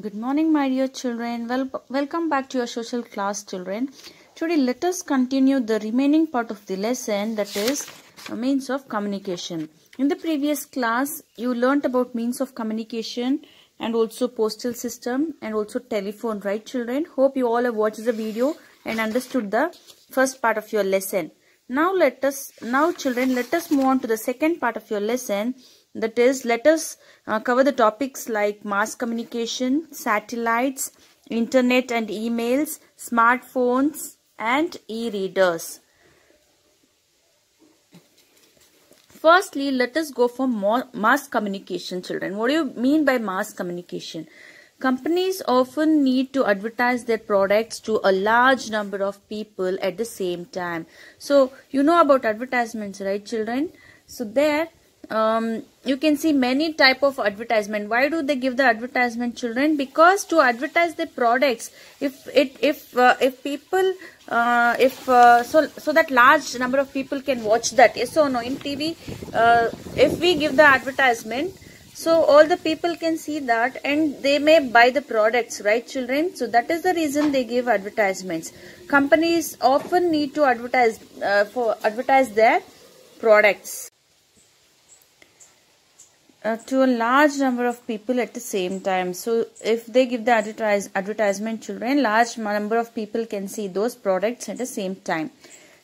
Good morning, my dear children. Well, welcome back to your social class, children. Today, let us continue the remaining part of the lesson that is uh, means of communication. In the previous class, you learnt about means of communication and also postal system and also telephone, right, children? Hope you all have watched the video and understood the first part of your lesson. Now, let us, now, children, let us move on to the second part of your lesson that is, let us uh, cover the topics like mass communication, satellites, internet and emails, smartphones and e-readers. Firstly, let us go for mass communication children. What do you mean by mass communication? Companies often need to advertise their products to a large number of people at the same time. So, you know about advertisements, right children? So, there um, you can see many type of advertisement why do they give the advertisement children because to advertise the products if it if uh, if people uh, if uh, so so that large number of people can watch that yes or no in tv uh, if we give the advertisement so all the people can see that and they may buy the products right children so that is the reason they give advertisements companies often need to advertise uh, for advertise their products uh, to a large number of people at the same time so if they give the advertise advertisement children large number of people can see those products at the same time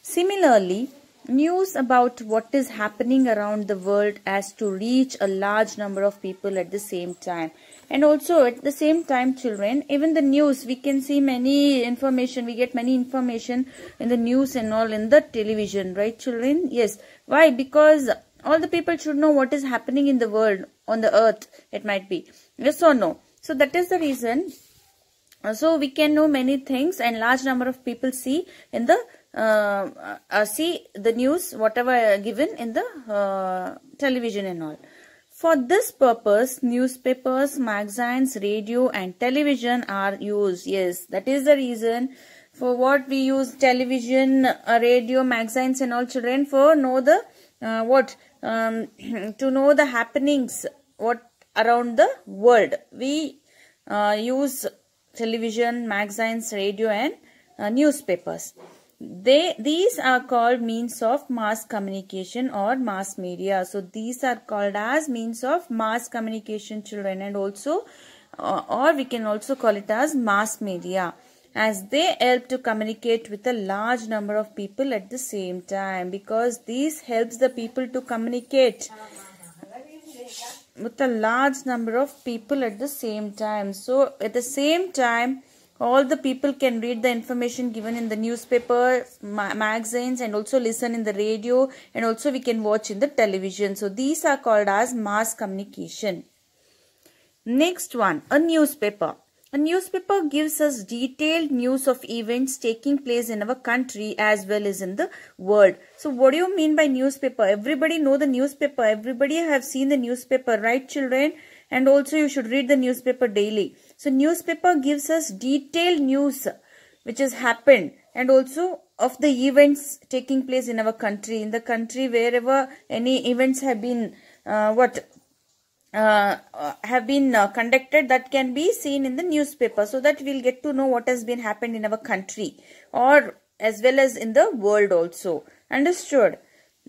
similarly news about what is happening around the world as to reach a large number of people at the same time and also at the same time children even the news we can see many information we get many information in the news and all in the television right children yes why because all the people should know what is happening in the world on the earth it might be yes or no so that is the reason uh, so we can know many things and large number of people see in the uh, uh, see the news whatever given in the uh, television and all for this purpose newspapers magazines radio and television are used yes that is the reason for what we use television uh, radio magazines and all children for know the uh, what um, to know the happenings what around the world. We uh, use television, magazines, radio and uh, newspapers. They, these are called means of mass communication or mass media. So these are called as means of mass communication children and also uh, or we can also call it as mass media as they help to communicate with a large number of people at the same time because this helps the people to communicate with a large number of people at the same time. So at the same time, all the people can read the information given in the newspaper, ma magazines and also listen in the radio and also we can watch in the television. So these are called as mass communication. Next one, a newspaper. The newspaper gives us detailed news of events taking place in our country as well as in the world. So what do you mean by newspaper? Everybody know the newspaper. Everybody have seen the newspaper, right children? And also you should read the newspaper daily. So newspaper gives us detailed news which has happened and also of the events taking place in our country. In the country wherever any events have been uh, what uh, uh, have been uh, conducted that can be seen in the newspaper so that we'll get to know what has been happened in our country or as well as in the world also. Understood?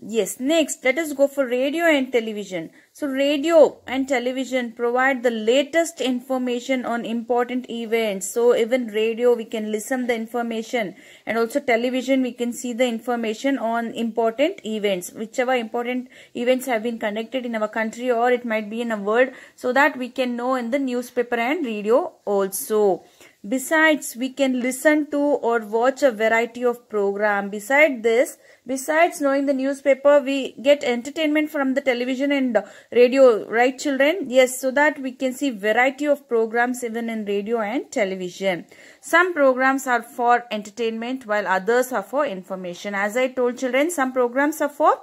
Yes, next let us go for radio and television. So radio and television provide the latest information on important events. So even radio we can listen the information and also television we can see the information on important events. Whichever important events have been conducted in our country or it might be in a world so that we can know in the newspaper and radio also. Besides, we can listen to or watch a variety of program. Besides this, besides knowing the newspaper, we get entertainment from the television and radio, right children? Yes, so that we can see variety of programs even in radio and television. Some programs are for entertainment while others are for information. As I told children, some programs are for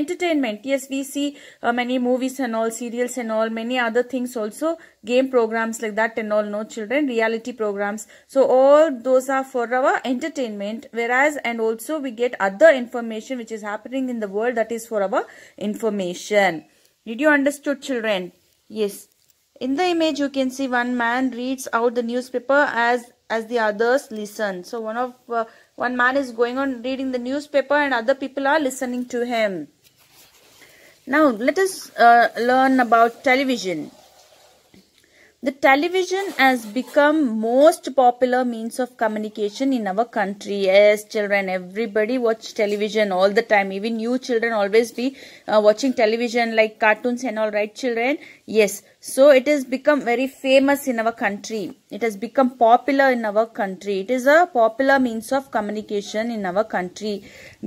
entertainment yes we see uh, many movies and all serials and all many other things also game programs like that and all no children reality programs so all those are for our entertainment whereas and also we get other information which is happening in the world that is for our information did you understood children yes in the image you can see one man reads out the newspaper as as the others listen so one of uh, one man is going on reading the newspaper and other people are listening to him now let us uh, learn about television. The television has become most popular means of communication in our country. Yes, children, everybody watch television all the time. Even you children always be uh, watching television like cartoons and all right children. Yes, so it has become very famous in our country. It has become popular in our country. It is a popular means of communication in our country.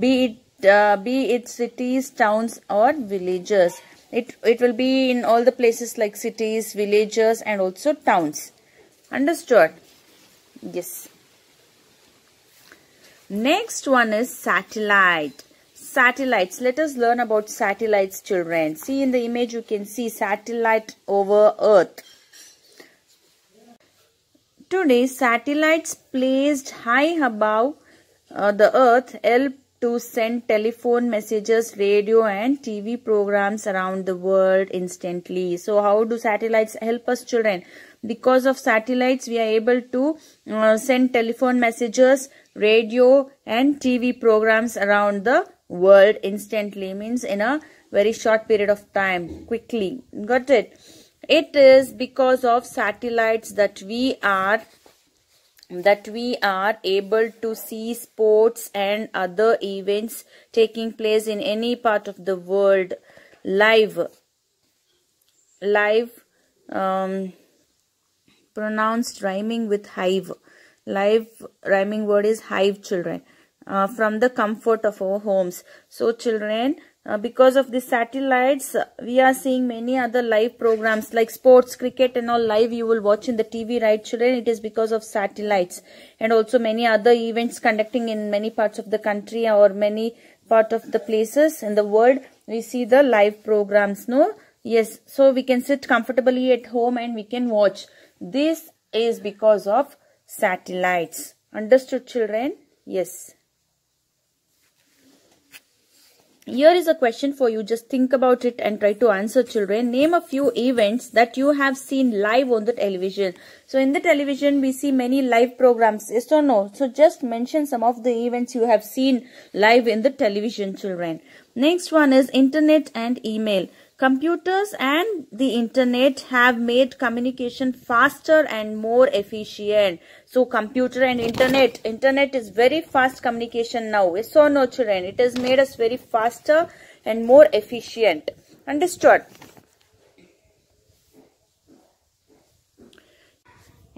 Be it uh, be it cities, towns or villages. It, it will be in all the places like cities, villages and also towns. Understood? Yes. Next one is satellite. Satellites. Let us learn about satellites children. See in the image you can see satellite over earth. Today satellites placed high above uh, the earth help to send telephone messages, radio and TV programs around the world instantly. So how do satellites help us children? Because of satellites, we are able to uh, send telephone messages, radio and TV programs around the world instantly. Means in a very short period of time, quickly. Got it? It is because of satellites that we are that we are able to see sports and other events taking place in any part of the world live live um, pronounced rhyming with hive live rhyming word is hive children uh, from the comfort of our homes so children uh, because of the satellites, uh, we are seeing many other live programs like sports, cricket and all live you will watch in the TV, right children? It is because of satellites and also many other events conducting in many parts of the country or many part of the places in the world. We see the live programs, no? Yes, so we can sit comfortably at home and we can watch. This is because of satellites. Understood children? Yes. Here is a question for you. Just think about it and try to answer children. Name a few events that you have seen live on the television. So in the television, we see many live programs. Yes or no? So just mention some of the events you have seen live in the television children. Next one is internet and email. Computers and the internet have made communication faster and more efficient. So computer and internet, internet is very fast communication now. We saw no children. It has made us very faster and more efficient. Understood?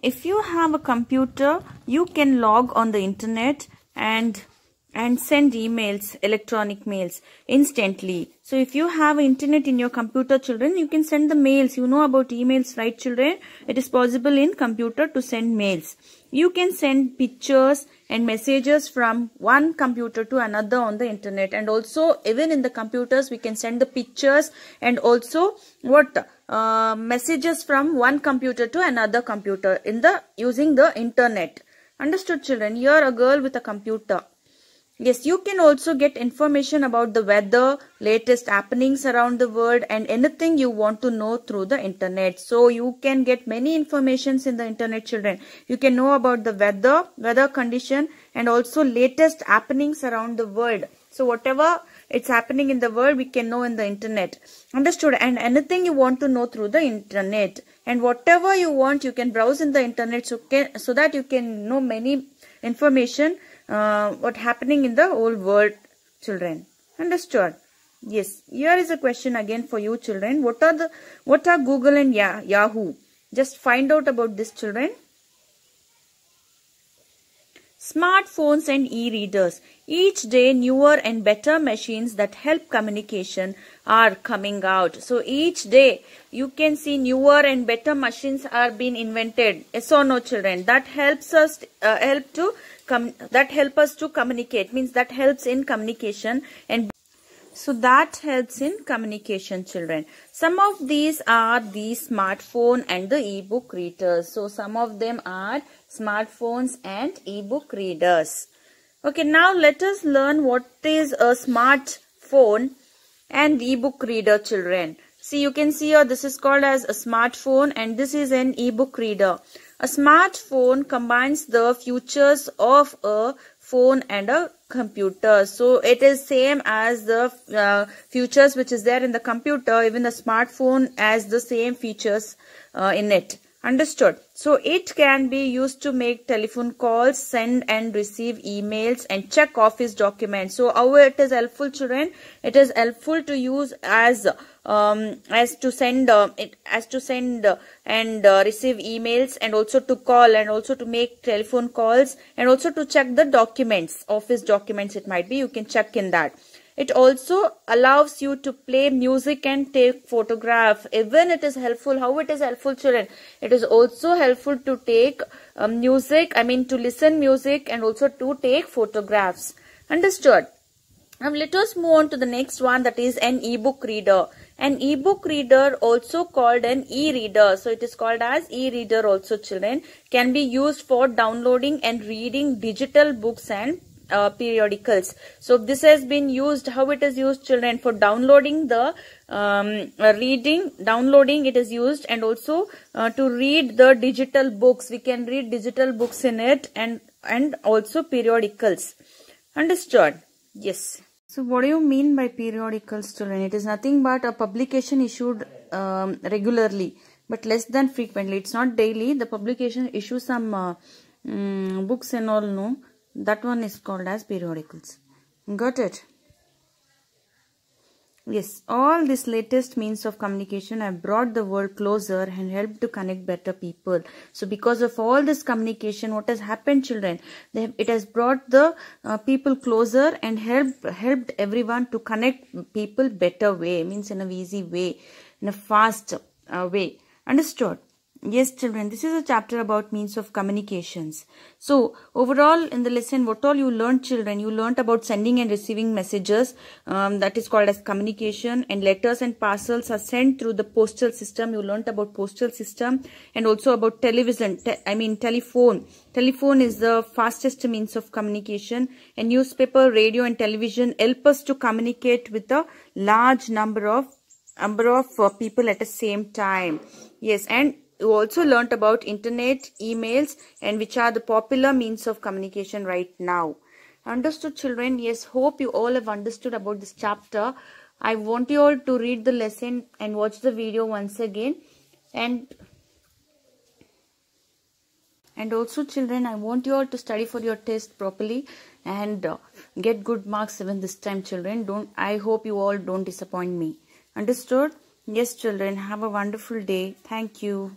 If you have a computer, you can log on the internet and and send emails, electronic mails instantly. So if you have internet in your computer children, you can send the mails. You know about emails, right children? It is possible in computer to send mails. You can send pictures and messages from one computer to another on the internet. And also even in the computers, we can send the pictures and also what uh, messages from one computer to another computer in the using the internet. Understood children, you are a girl with a computer. Yes, you can also get information about the weather, latest happenings around the world and anything you want to know through the internet. So you can get many informations in the internet children. You can know about the weather, weather condition and also latest happenings around the world. So whatever it's happening in the world we can know in the internet. Understood? And anything you want to know through the internet. And whatever you want you can browse in the internet so, can, so that you can know many information uh, what happening in the whole world children understood yes here is a question again for you children what are the what are google and yahoo just find out about this children smartphones and e-readers each day newer and better machines that help communication are coming out so each day you can see newer and better machines are being invented so no children that helps us uh, help to that help us to communicate means that helps in communication and so that helps in communication children. Some of these are the smartphone and the ebook readers. So some of them are smartphones and ebook readers. Okay, now let us learn what is a smartphone and ebook reader children. See, you can see here this is called as a smartphone and this is an ebook reader. A smartphone combines the features of a phone and a computer. So it is same as the uh, features which is there in the computer. Even the smartphone has the same features uh, in it. Understood. So it can be used to make telephone calls, send and receive emails and check office documents. So how it is helpful children? It is helpful to use as um, as to send uh, it, as to send uh, and uh, receive emails and also to call and also to make telephone calls and also to check the documents, office documents it might be. You can check in that. It also allows you to play music and take photograph. Even it is helpful. How it is helpful children? It is also helpful to take um, music. I mean to listen music and also to take photographs. Understood? Now let us move on to the next one that is an e-book reader. An e-book reader also called an e-reader. So it is called as e-reader also children can be used for downloading and reading digital books and uh, periodicals. So this has been used, how it is used children for downloading the um, uh, reading, downloading it is used and also uh, to read the digital books. We can read digital books in it and, and also periodicals. Understood? Yes. So what do you mean by periodicals children? It is nothing but a publication issued um, regularly but less than frequently. It's not daily. The publication issues some uh, um, books and all no that one is called as periodicals got it yes all these latest means of communication have brought the world closer and helped to connect better people so because of all this communication what has happened children have, it has brought the uh, people closer and helped helped everyone to connect people better way means in a easy way in a fast uh, way understood Yes, children, this is a chapter about means of communications. So, overall in the lesson, what all you learned, children, you learned about sending and receiving messages. Um, that is called as communication and letters and parcels are sent through the postal system. You learned about postal system and also about television, te I mean telephone. Telephone is the fastest means of communication and newspaper, radio and television help us to communicate with a large number of number of uh, people at the same time. Yes, and you also learnt about internet, emails and which are the popular means of communication right now. Understood children? Yes, hope you all have understood about this chapter. I want you all to read the lesson and watch the video once again. And and also children, I want you all to study for your test properly and uh, get good marks even this time children. Don't I hope you all don't disappoint me. Understood? Yes children, have a wonderful day. Thank you.